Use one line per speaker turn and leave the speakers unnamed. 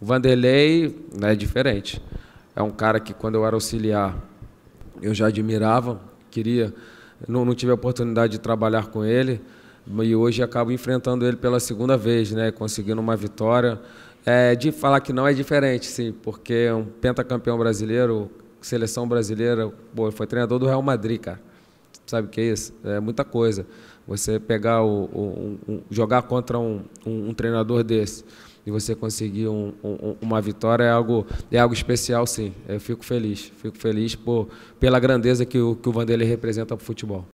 O Vanderlei né, é diferente. É um cara que, quando eu era auxiliar, eu já admirava, queria, não, não tive a oportunidade de trabalhar com ele, e hoje acabo enfrentando ele pela segunda vez, né, conseguindo uma vitória. É, de falar que não é diferente, sim, porque é um pentacampeão brasileiro, seleção brasileira, pô, foi treinador do Real Madrid, cara. Sabe o que é isso? É muita coisa. Você pegar o, o um, jogar contra um, um, um treinador desse e você conseguir um, um, uma vitória é algo, é algo especial, sim. Eu fico feliz, fico feliz por, pela grandeza que o, que o Vanderlei representa para o futebol.